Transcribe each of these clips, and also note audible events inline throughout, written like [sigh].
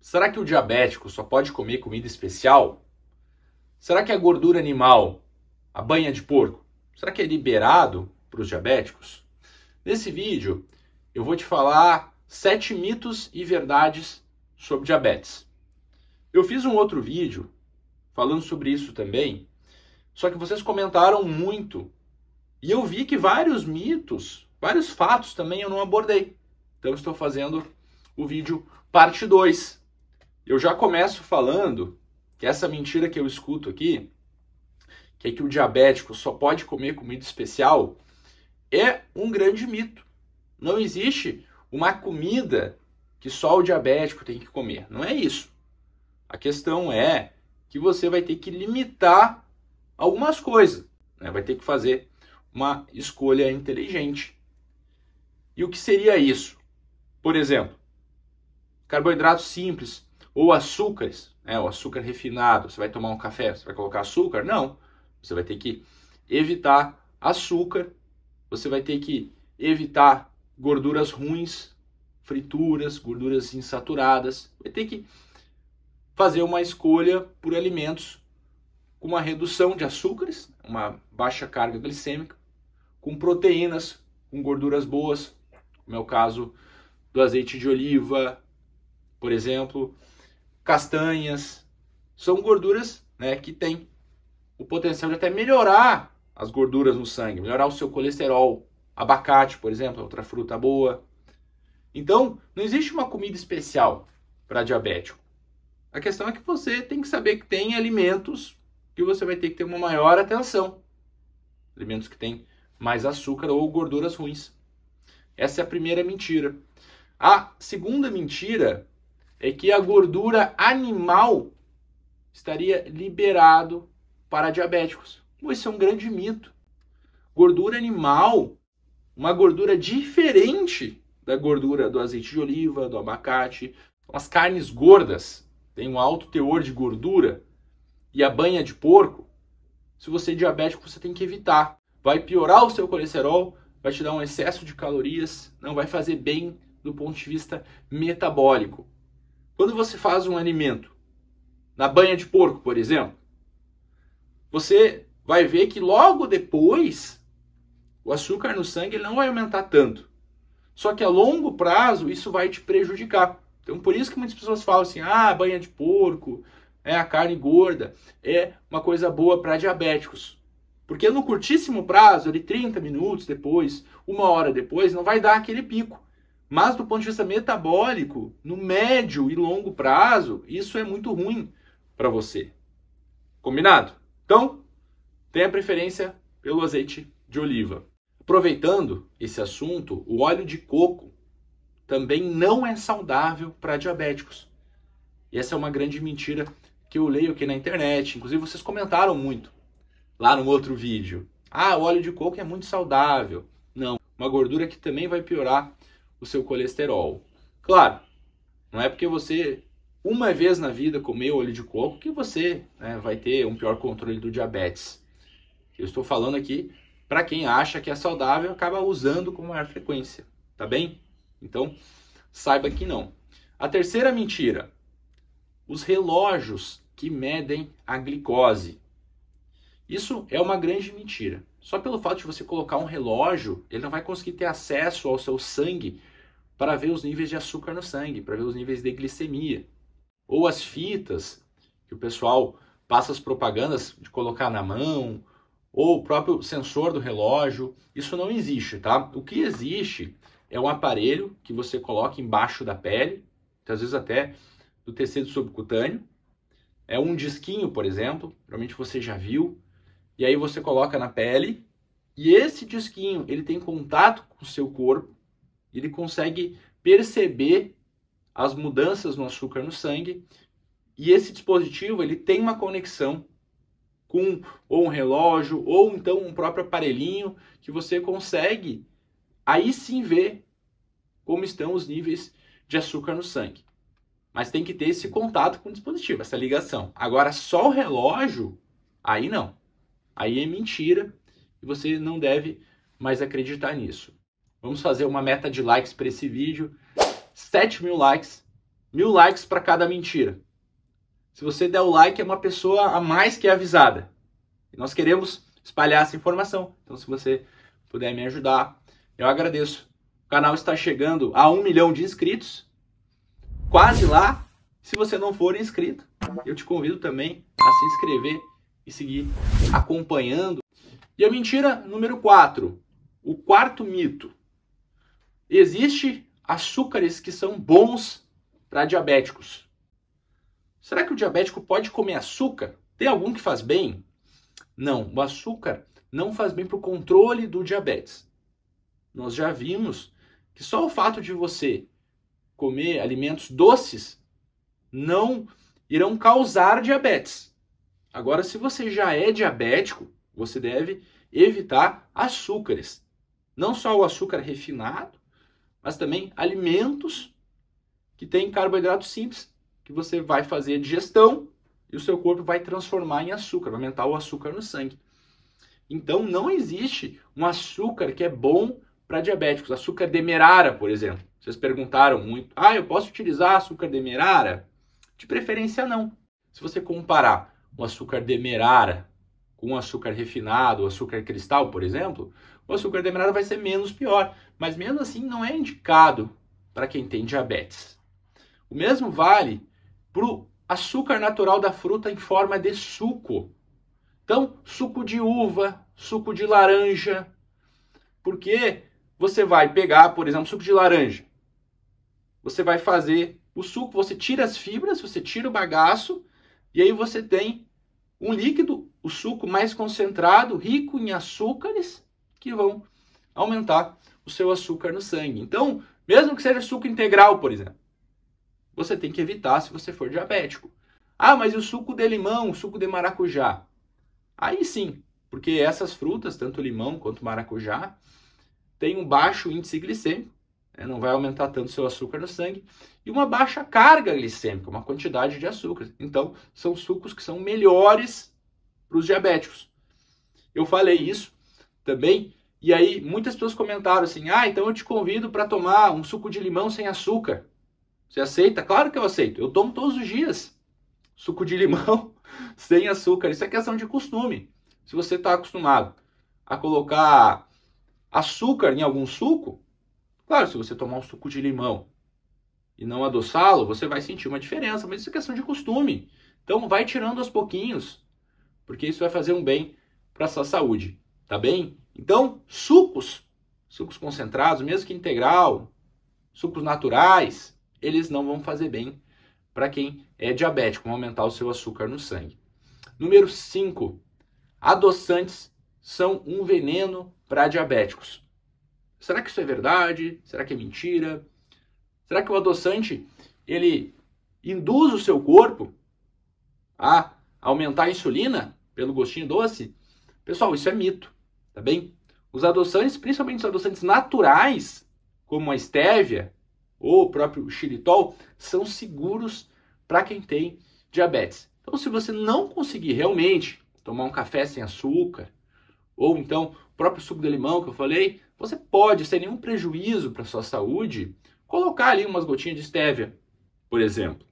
Será que o diabético só pode comer comida especial? Será que a gordura animal, a banha de porco, será que é liberado para os diabéticos? Nesse vídeo eu vou te falar sete mitos e verdades sobre diabetes. Eu fiz um outro vídeo falando sobre isso também, só que vocês comentaram muito e eu vi que vários mitos, vários fatos também eu não abordei. Então estou fazendo o vídeo parte 2 eu já começo falando que essa mentira que eu escuto aqui, que é que o diabético só pode comer comida especial, é um grande mito. Não existe uma comida que só o diabético tem que comer. Não é isso. A questão é que você vai ter que limitar algumas coisas, né? vai ter que fazer uma escolha inteligente. E o que seria isso? Por exemplo, carboidratos simples, ou açúcares, né? o açúcar refinado. Você vai tomar um café, você vai colocar açúcar? Não. Você vai ter que evitar açúcar, você vai ter que evitar gorduras ruins, frituras, gorduras insaturadas. Vai ter que fazer uma escolha por alimentos com uma redução de açúcares, uma baixa carga glicêmica, com proteínas, com gorduras boas, como é o caso do azeite de oliva, por exemplo, castanhas, são gorduras né, que têm o potencial de até melhorar as gorduras no sangue, melhorar o seu colesterol. Abacate, por exemplo, é outra fruta boa. Então, não existe uma comida especial para diabético. A questão é que você tem que saber que tem alimentos que você vai ter que ter uma maior atenção. Alimentos que têm mais açúcar ou gorduras ruins. Essa é a primeira mentira. A segunda mentira é que a gordura animal estaria liberado para diabéticos. Isso é um grande mito. Gordura animal, uma gordura diferente da gordura do azeite de oliva, do abacate, as carnes gordas têm um alto teor de gordura e a banha de porco. Se você é diabético, você tem que evitar. Vai piorar o seu colesterol, vai te dar um excesso de calorias, não vai fazer bem do ponto de vista metabólico. Quando você faz um alimento na banha de porco, por exemplo, você vai ver que logo depois o açúcar no sangue não vai aumentar tanto. Só que a longo prazo isso vai te prejudicar. Então por isso que muitas pessoas falam assim: "Ah, banha de porco, é a carne gorda, é uma coisa boa para diabéticos". Porque no curtíssimo prazo, ali 30 minutos depois, uma hora depois, não vai dar aquele pico. Mas do ponto de vista metabólico, no médio e longo prazo, isso é muito ruim para você. Combinado? Então, tenha preferência pelo azeite de oliva. Aproveitando esse assunto, o óleo de coco também não é saudável para diabéticos. E essa é uma grande mentira que eu leio aqui na internet. Inclusive, vocês comentaram muito lá no outro vídeo. Ah, o óleo de coco é muito saudável. Não, uma gordura que também vai piorar o seu colesterol. Claro, não é porque você uma vez na vida comeu óleo de coco que você né, vai ter um pior controle do diabetes. Eu estou falando aqui para quem acha que é saudável acaba usando com maior frequência, tá bem? Então saiba que não. A terceira mentira: os relógios que medem a glicose. Isso é uma grande mentira. Só pelo fato de você colocar um relógio, ele não vai conseguir ter acesso ao seu sangue para ver os níveis de açúcar no sangue, para ver os níveis de glicemia. Ou as fitas, que o pessoal passa as propagandas de colocar na mão, ou o próprio sensor do relógio. Isso não existe, tá? O que existe é um aparelho que você coloca embaixo da pele, às vezes até do tecido subcutâneo. É um disquinho, por exemplo, provavelmente você já viu, e aí você coloca na pele, e esse disquinho, ele tem contato com o seu corpo, ele consegue perceber as mudanças no açúcar no sangue e esse dispositivo ele tem uma conexão com ou um relógio ou então um próprio aparelhinho que você consegue aí sim ver como estão os níveis de açúcar no sangue. Mas tem que ter esse contato com o dispositivo, essa ligação. Agora só o relógio, aí não. Aí é mentira e você não deve mais acreditar nisso. Vamos fazer uma meta de likes para esse vídeo. 7 mil likes, mil likes para cada mentira. Se você der o like, é uma pessoa a mais que é avisada. E nós queremos espalhar essa informação. Então, se você puder me ajudar, eu agradeço. O canal está chegando a 1 milhão de inscritos. Quase lá. Se você não for inscrito, eu te convido também a se inscrever e seguir acompanhando. E a mentira número 4, o quarto mito. Existem açúcares que são bons para diabéticos. Será que o diabético pode comer açúcar? Tem algum que faz bem? Não, o açúcar não faz bem para o controle do diabetes. Nós já vimos que só o fato de você comer alimentos doces não irão causar diabetes. Agora, se você já é diabético, você deve evitar açúcares. Não só o açúcar refinado, mas também alimentos que têm carboidrato simples, que você vai fazer digestão e o seu corpo vai transformar em açúcar, vai aumentar o açúcar no sangue. Então não existe um açúcar que é bom para diabéticos. Açúcar demerara, por exemplo. Vocês perguntaram muito: "Ah, eu posso utilizar açúcar demerara?" De preferência não. Se você comparar o açúcar demerara com açúcar refinado, açúcar cristal, por exemplo, o açúcar demerara vai ser menos pior, mas mesmo assim não é indicado para quem tem diabetes. O mesmo vale para o açúcar natural da fruta em forma de suco. Então, suco de uva, suco de laranja, porque você vai pegar, por exemplo, suco de laranja. Você vai fazer o suco, você tira as fibras, você tira o bagaço, e aí você tem um líquido o suco mais concentrado, rico em açúcares, que vão aumentar o seu açúcar no sangue. Então, mesmo que seja suco integral, por exemplo, você tem que evitar se você for diabético. Ah, mas e o suco de limão, o suco de maracujá? Aí sim, porque essas frutas, tanto limão quanto maracujá, têm um baixo índice glicêmico, né? não vai aumentar tanto seu açúcar no sangue, e uma baixa carga glicêmica, uma quantidade de açúcar. Então, são sucos que são melhores para os diabéticos. Eu falei isso também, e aí muitas pessoas comentaram assim: ah, então eu te convido para tomar um suco de limão sem açúcar. Você aceita? Claro que eu aceito. Eu tomo todos os dias suco de limão [laughs] sem açúcar. Isso é questão de costume. Se você está acostumado a colocar açúcar em algum suco, claro, se você tomar um suco de limão e não adoçá-lo, você vai sentir uma diferença, mas isso é questão de costume. Então vai tirando aos pouquinhos porque isso vai fazer um bem para a sua saúde, tá bem? Então, sucos, sucos concentrados, mesmo que integral, sucos naturais, eles não vão fazer bem para quem é diabético, vão aumentar o seu açúcar no sangue. Número 5, adoçantes são um veneno para diabéticos. Será que isso é verdade? Será que é mentira? Será que o adoçante ele induz o seu corpo a aumentar a insulina? pelo gostinho doce, pessoal, isso é mito, tá bem? Os adoçantes, principalmente os adoçantes naturais, como a estévia ou o próprio xilitol, são seguros para quem tem diabetes. Então, se você não conseguir realmente tomar um café sem açúcar, ou então o próprio suco de limão que eu falei, você pode, sem nenhum prejuízo para sua saúde, colocar ali umas gotinhas de estévia, por exemplo.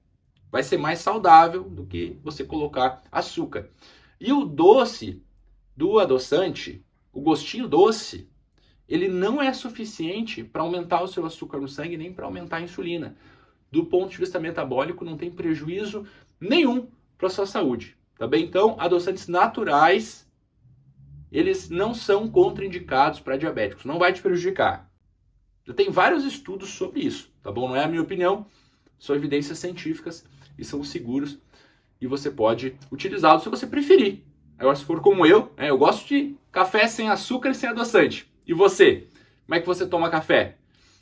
Vai ser mais saudável do que você colocar açúcar. E o doce do adoçante, o gostinho doce, ele não é suficiente para aumentar o seu açúcar no sangue nem para aumentar a insulina. Do ponto de vista metabólico, não tem prejuízo nenhum para a sua saúde. Tá bem? Então, adoçantes naturais, eles não são contraindicados para diabéticos, não vai te prejudicar. Já tem vários estudos sobre isso, tá bom? Não é a minha opinião, são evidências científicas e são seguros e você pode utilizá-lo se você preferir. Agora, se for como eu, né, eu gosto de café sem açúcar e sem adoçante. E você? Como é que você toma café?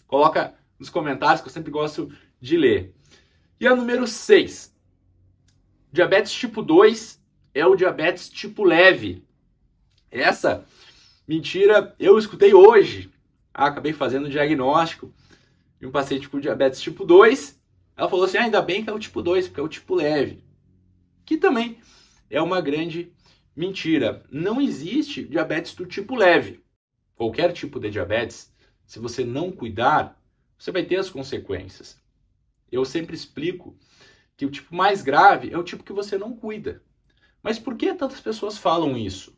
Coloca nos comentários que eu sempre gosto de ler. E a número 6. Diabetes tipo 2 é o diabetes tipo leve. Essa mentira eu escutei hoje. Ah, acabei fazendo o diagnóstico de um paciente com diabetes tipo 2. Ela falou assim: ah, ainda bem que é o tipo 2, porque é o tipo leve que também é uma grande mentira. Não existe diabetes do tipo leve. Qualquer tipo de diabetes, se você não cuidar, você vai ter as consequências. Eu sempre explico que o tipo mais grave é o tipo que você não cuida. Mas por que tantas pessoas falam isso?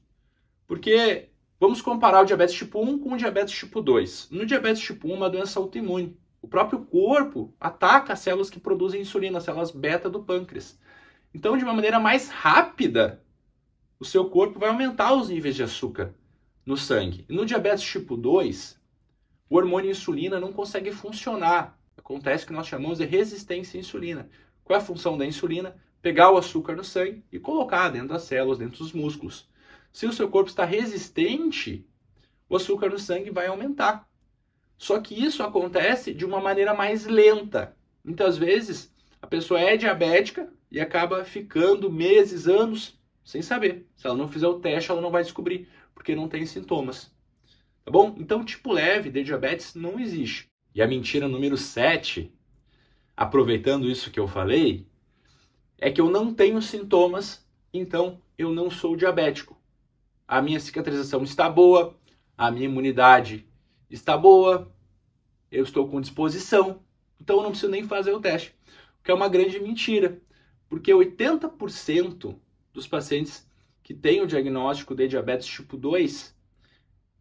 Porque vamos comparar o diabetes tipo 1 com o diabetes tipo 2. No diabetes tipo 1 é uma doença é autoimune. O próprio corpo ataca as células que produzem insulina, as células beta do pâncreas. Então, de uma maneira mais rápida, o seu corpo vai aumentar os níveis de açúcar no sangue. E no diabetes tipo 2, o hormônio insulina não consegue funcionar. Acontece o que nós chamamos de resistência à insulina. Qual é a função da insulina? Pegar o açúcar no sangue e colocar dentro das células, dentro dos músculos. Se o seu corpo está resistente, o açúcar no sangue vai aumentar. Só que isso acontece de uma maneira mais lenta. Muitas vezes, a pessoa é diabética e acaba ficando meses, anos sem saber. Se ela não fizer o teste, ela não vai descobrir, porque não tem sintomas. Tá bom? Então, tipo leve de diabetes não existe. E a mentira número 7, aproveitando isso que eu falei, é que eu não tenho sintomas, então eu não sou diabético. A minha cicatrização está boa, a minha imunidade está boa, eu estou com disposição, então eu não preciso nem fazer o teste que é uma grande mentira, porque 80% dos pacientes que têm o diagnóstico de diabetes tipo 2,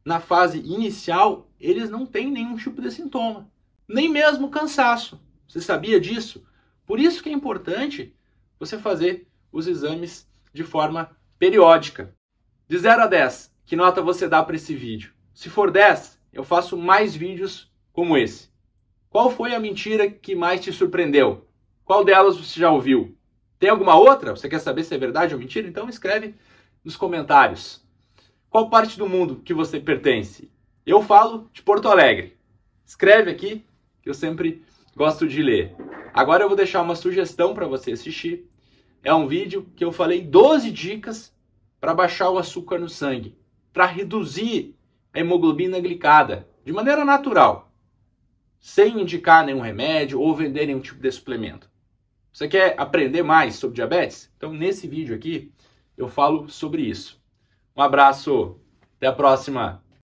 na fase inicial, eles não têm nenhum tipo de sintoma, nem mesmo cansaço. Você sabia disso? Por isso que é importante você fazer os exames de forma periódica. De 0 a 10, que nota você dá para esse vídeo? Se for 10, eu faço mais vídeos como esse. Qual foi a mentira que mais te surpreendeu? Qual delas você já ouviu? Tem alguma outra? Você quer saber se é verdade ou mentira? Então escreve nos comentários. Qual parte do mundo que você pertence? Eu falo de Porto Alegre. Escreve aqui, que eu sempre gosto de ler. Agora eu vou deixar uma sugestão para você assistir. É um vídeo que eu falei 12 dicas para baixar o açúcar no sangue, para reduzir a hemoglobina glicada de maneira natural, sem indicar nenhum remédio ou vender nenhum tipo de suplemento. Você quer aprender mais sobre diabetes? Então, nesse vídeo aqui, eu falo sobre isso. Um abraço, até a próxima!